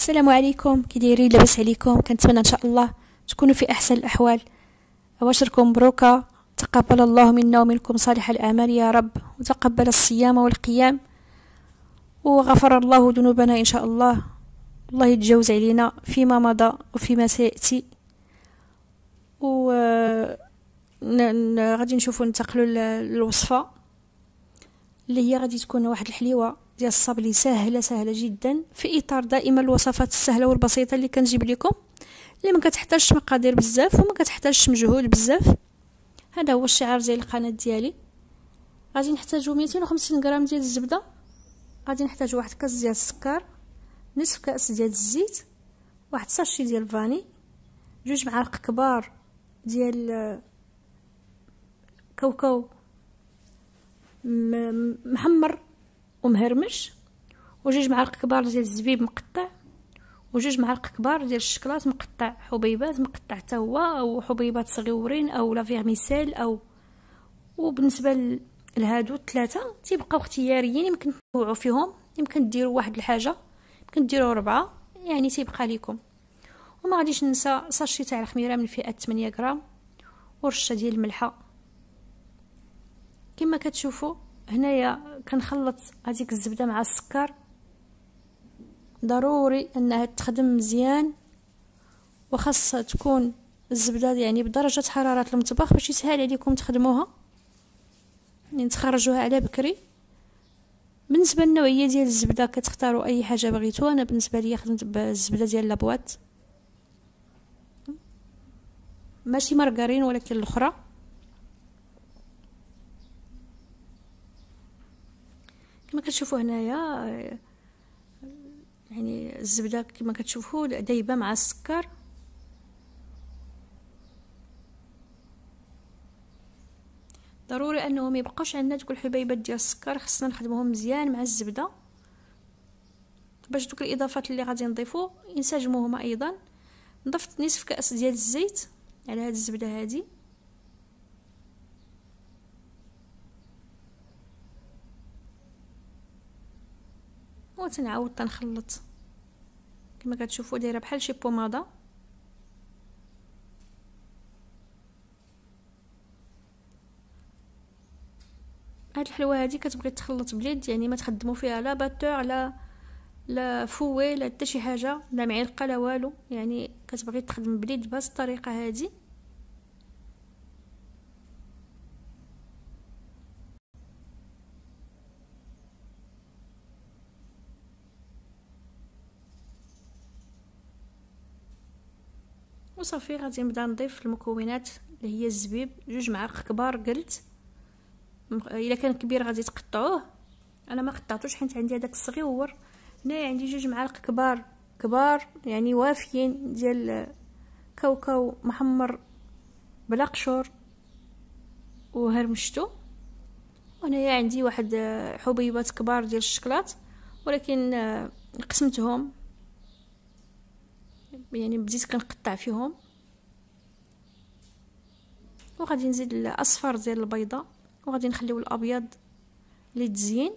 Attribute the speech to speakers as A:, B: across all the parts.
A: السلام عليكم كي دايرين لاباس عليكم كنتمنى ان شاء الله تكونوا في احسن الاحوال ابشركم مبروكه تقبل الله منا ومنكم صالح الاعمال يا رب وتقبل الصيام والقيام وغفر الله ذنوبنا ان شاء الله الله يتجاوز علينا فيما مضى وفيما سياتي و غادي نشوفوا ننتقلوا للوصفه اللي هي غادي تكون واحد الحليوه ديال الصبلي سهله سهله جدا في اطار دائما الوصفات السهله والبسيطه اللي كنجيب لكم اللي ما كتحتاجش مقادير بزاف وما كتحتاجش مجهود بزاف هذا هو الشعار ديال القناه ديالي غادي نحتاجو 250 غرام ديال الزبده غادي نحتاجو واحد كاس ديال السكر نصف كاس ديال الزيت واحد ساشي ديال الفاني جوج معالق كبار ديال كاوكاو محمر ومهرمش وجوج معالق كبار ديال الزبيب مقطع وجوج معالق كبار ديال الشكلاط مقطع حبيبات مقطع حتى هو او حبيبات صغيورين او لا فيرميسيل او وبالنسبه لهادو الثلاثه تيبقاو اختياريين يمكن تنوعوا فيهم يمكن ديروا واحد الحاجه يمكن ديروا ربعه يعني تيبقى ليكم وما غاديش ننسى ساشي تاع الخميره من فئه 8 غرام ورشه ديال الملحه كما كتشوفوا هنايا كنخلط هذيك الزبده مع السكر ضروري انها تخدم مزيان وخاص تكون الزبده يعني بدرجه حراره المطبخ باش يسهل عليكم تخدموها يعني تخرجوها على بكري بالنسبه للنوعيه ديال الزبده كتختاروا اي حاجه بغيتو انا بالنسبه لي خدمت بالزبده ديال لابوات ماشي مارغرين ولكن الاخرى كتشوفوا هنايا يعني الزبدة كما كتشوفوا دايبة مع السكر ضروري انهم ما يبقاوش عندنا دوك الحبيبات ديال السكر خصنا نخدموهم مزيان مع الزبده باش دوك الاضافات اللي غادي نضيفو ينسجموهما ايضا ضفت نصف كاس ديال الزيت على هاد الزبده هادي تنعاود تنخلط كما كتشوفوا دايره بحال شي بوماده هاد الحلوه هادي كتبغي تخلط بليد يعني ما تخدموا فيها لا باتور لا لا فوي لا حتى شي حاجه لا معلقه لا والو يعني كتبغي تخدم بليد بهاد الطريقه هادي وصافي غادي نبدا نضيف المكونات اللي هي الزبيب جوج معالق كبار قلت الا كان كبير غادي تقطعوه انا ما قطعتوش حيت عندي هذاك الصغيور هنايا عندي جوج معالق كبار كبار يعني وافيين ديال كاوكاو محمر بلا قشور وهرمشتو وهنايا عندي واحد حبيبات كبار ديال الشكلاط ولكن آه، قسمتهم يعني بديت كنقطع فيهم وغادي نزيد الاصفر ديال البيضه وغادي نخليو الابيض تزين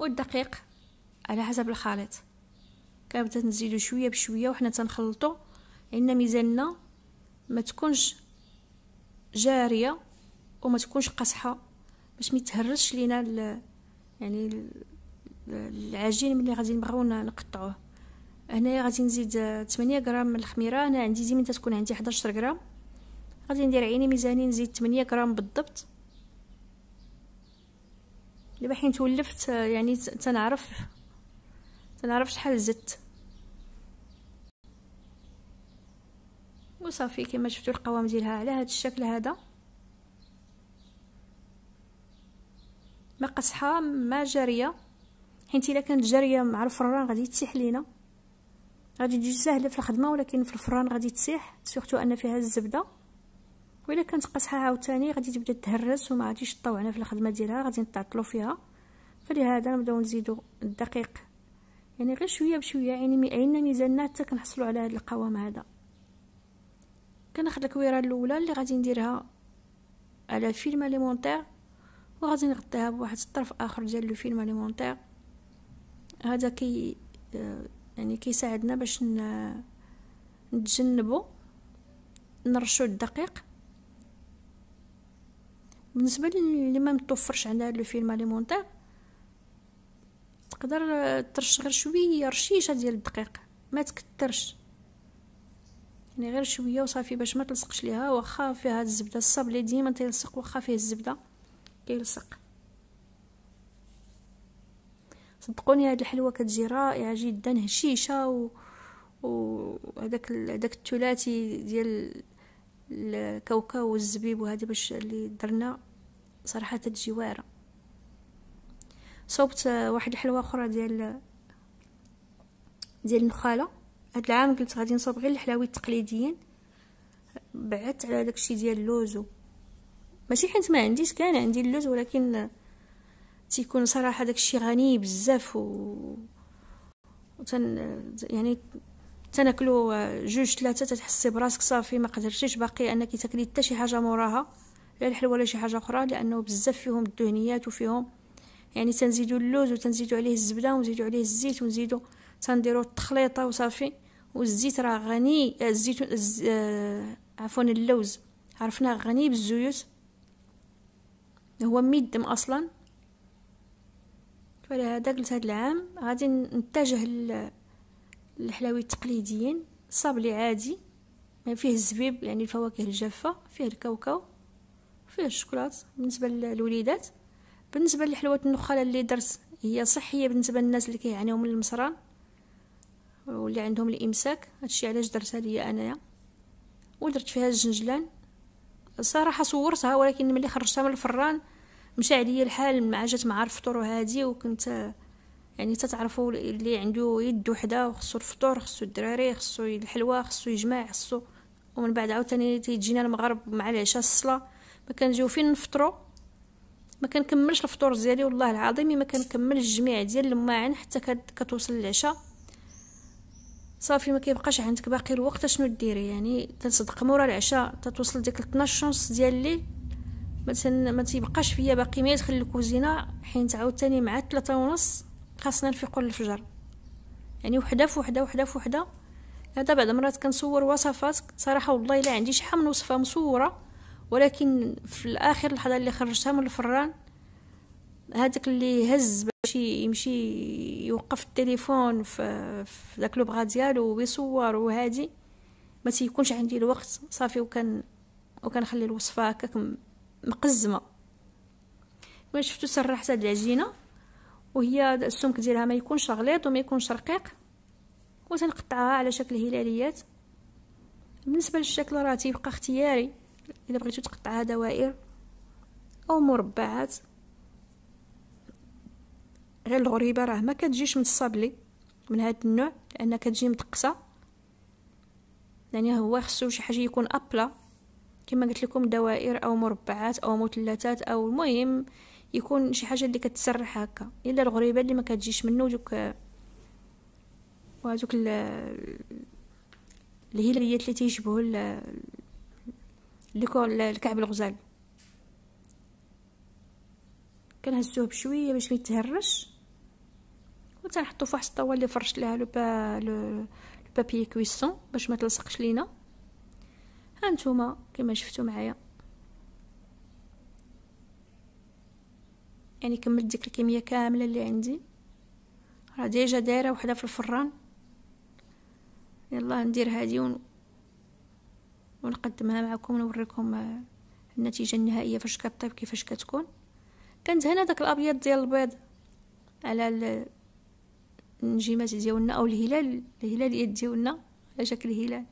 A: والدقيق على حسب الخليط كنبدا نزيدو شويه بشويه وحنا تنخلطو لان ميزاننا ما تكونش جاريه وما تكونش قاصحه باش ما يتهرش لينا يعني العجين ملي غادي نبغيو نقطعوه هنايا غادي نزيد 8 غرام من الخميره انا عندي ديما تكون عندي 11 غرام غادي ندير عيني ميزاني نزيد 8 غرام بالضبط دابا حين تولفت يعني تنعرف تنعرف شحال زدت وصافي كما شفتوا القوام ديالها على هذا الشكل هذا ما ما جاريه حيت الا كانت جاريه مع الفران غادي تسيح لينا غادي تجي سهله في الخدمه ولكن في الفران غادي تسيح سورتو ان فيها الزبده وإلا كانت قاصحه عاوتاني غادي تبدا تهرس وما غاديش تطوعنا في الخدمه ديالها غادي نتعطلو فيها فلهذا نبداو نزيدو الدقيق يعني غير شويه بشويه يعني عينا ميزاننا حتى كنحصلوا على هذا القوام هذا كناخذ الكويره الاولى اللي غادي نديرها على فيلم اليمونتير وغادي نغطيها بواحد الطرف اخر ديال لو فيلم اليمونتير هذا كي آه، يعني كيساعدنا باش نتجنبو نرشو الدقيق بالنسبه اللي ما متوفرش عندها لو فيلم اليمونتير تقدر ترش غير شويه رشيشه ديال الدقيق ما تكثرش يعني غير شويه وصافي باش ما تلصقش ليها واخا فيها الزبده الصابلي ديما تيلصق واخا فيه الزبده كيلصق صدقوني هاد الحلوه كتجي رائعه جدا هشيشه و وهذاك هذاك الثلاثي ديال الكاوكاو والزبيب وهذه باش اللي درنا صراحه تجي وارا صوبت واحد الحلوه اخرى ديال ديال النخاله هاد العام قلت غادي نصوب غير الحلاوي التقليديين بعدت على داكشي ديال اللوز ماشي حيت ما عنديش كان عندي اللوز ولكن تيكون صراحه داكشي غني بزاف و وتن يعني تناكلو جوج ثلاثه تتحسي براسك صافي ما قدرتيش باقي انك تاكلي حتى شي حاجه موراها لا الحلوه ولا شي حاجه اخرى لانه بزاف فيهم الدهنيات وفيهم يعني تنزيدو اللوز وتنزيدو عليه الزبده ونزيدو عليه الزيت ونزيدو تنديرو التخليطه وصافي والزيت راه غني الزيت آه، عفوا اللوز عرفناه غني بالزيوت هو ميدم اصلا فلهذا قلت هذا العام غادي نتجه الحلاوي التقليديين صابلي عادي يعني فيه الزبيب يعني الفواكه الجافه فيه الكاوكاو فيه الشوكولات بالنسبه للوليدات بالنسبه للحلوات النخاله اللي درت هي صحيه بالنسبه للناس اللي كيعانيو من المصران واللي عندهم الامساك هادشي علاش درتها ليا انايا ودرت فيها الجنجلان صراحه صورتها ولكن ملي خرجتها من الفران مشى عليا الحال مع جات مع الفطور وهادي وكنت يعني تتعرفوا اللي عنده يد وحده وخصو الفطور خصو الدراري خصو الحلوى خصو يجمع خصو ومن بعد عاوتاني تيجينا المغرب مع العشاء الصلاه ما كنجيو فين نفطروا ما كنكملش الفطور ديالي والله العظيم ما كنكملش الجميع ديال الماعن حتى كتوصل العشاء صافي ما كيبقاش عندك باقي الوقت شنو ديري يعني تنصدق مورا العشاء تتوصل ديك 12 ونص ديال الليل مثلا ما تيبقاش فيا باقي ما يدخل الكوزينه حين تعاود مع 3 ونص خاصنا نفيقوا الفجر يعني وحده فوحده وحده فوحده هذا بعد مرات كنصور وصفات صراحه والله الا عندي شحال من وصفه مصوره ولكن في الاخر اللحظه اللي خرجتها من الفران هذاك اللي هز باش يمشي يوقف التليفون في, في داك لو ديالو ويصور وهادي ما تيكونش عندي الوقت صافي وكان وكنخلي الوصفه هكاك مقزمه ما شفتو سرحت هاد العجينه وهي السمك ديالها ما يكونش غليظ وما يكونش رقيق وتنقطعها على شكل هلاليات بالنسبه للشكل راه تيبقى اختياري الا بغيتو تقطعها دوائر او مربعات غير الغريبه راه ما كتجيش من الصابلي من هذا النوع لان كتجي متقسه يعني هو خصو شي حاجه يكون ابلا كما قلت لكم دوائر او مربعات او مثلثات او المهم يكون شي حاجه اللي كتسرح هكا الا الغريبه اللي ما كتجيش منه دوك وهذوك الهلاليات اللي تيشبهوا الكعب الغزال كنهزوه بشويه باش ما يتهرش وتنحطو فواحد الطاوله اللي فرشت لها لو با لو بابي كويسون باش ما تلصقش لينا ها نتوما كما شفتوا معايا يعني كملت ديك الكميه كامله اللي عندي راه ديجا دايره وحده في الفران يلا ندير هادي ون... ونقدمها معكم نوريكم آه، النتيجه النهائيه فاش كطيب كيفاش كتكون كانت هنا داك الابيض ديال البيض على النجيمات ديالنا او الهلال الهلال ديالنا على شكل هلال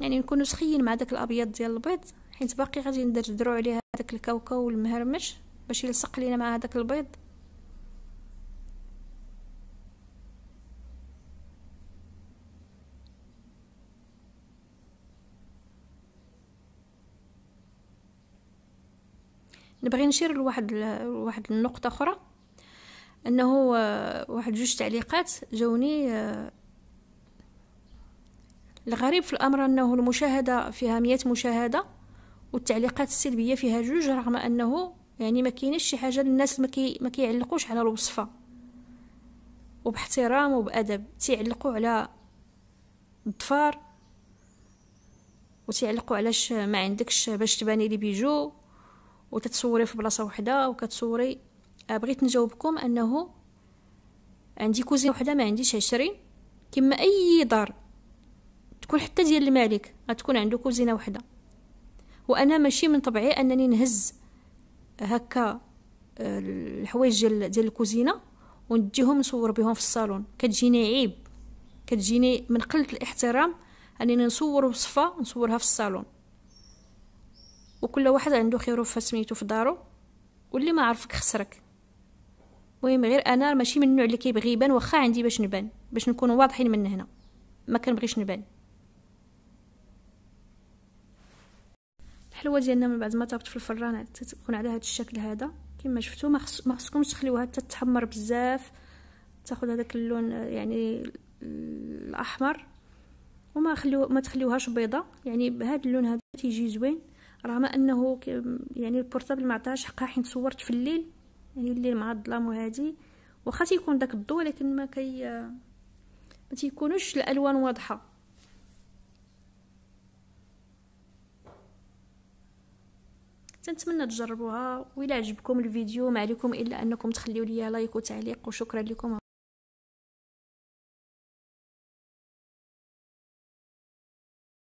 A: يعني نكونوا سخيين مع داك الابيض ديال البيض حيت باقي غادي ندردروا عليها الكاوكاو المهرمش باش يلصق لينا مع هذاك البيض نبغي نشير لواحد لواحد النقطه اخرى انه واحد جوج تعليقات جاوني آه، الغريب في الامر انه المشاهده فيها مئة مشاهده والتعليقات السلبيه فيها جوج رغم انه يعني ما كاينش شي حاجه الناس ما كي ما كيعلقوش على الوصفه وباحترام وبادب تيعلقوا على الضفار وتيعلقوا علاش ما عندكش باش تباني لي بيجو وتتصوري في بلاصه وحده وكتصوري أه، بغيت نجاوبكم انه عندي كوزين وحده ما عنديش عشرين كما اي دار تكون حتى ديال المالك غتكون عنده كوزينه وحده وانا ماشي من طبعي انني نهز هكا آه، الحوايج ديال ديال الكوزينه ونديهم نصور بهم في الصالون كتجيني عيب كتجيني من قله الاحترام انني نصور وصفه نصورها في الصالون وكل واحد عنده خيرو فسميتو في دارو واللي ما عرفك خسرك المهم غير انا ماشي من النوع اللي كيبغي يبان واخا عندي باش نبان باش نكون واضحين من هنا ما كنبغيش نبان الحلوه ديالنا من بعد ما تهبط في الفران تكون على هذا الشكل هذا كما شفتوا ما خصكمش تخليوها حتى تحمر بزاف تاخذ هذاك اللون آه، يعني الاحمر وما خليو ما تخليوهاش بيضه يعني بهذا اللون هذا تيجي زوين رغم انه يعني البورتابل ما عطاش حقها حين صورت في الليل يعني الليل مع الظلام وهادي واخا تيكون داك الضو لكن ما كي ما تيكونوش الالوان واضحه تنتمنى تجربوها وإلا عجبكم الفيديو ما عليكم إلا أنكم تخليو لي لايك وتعليق وشكرا لكم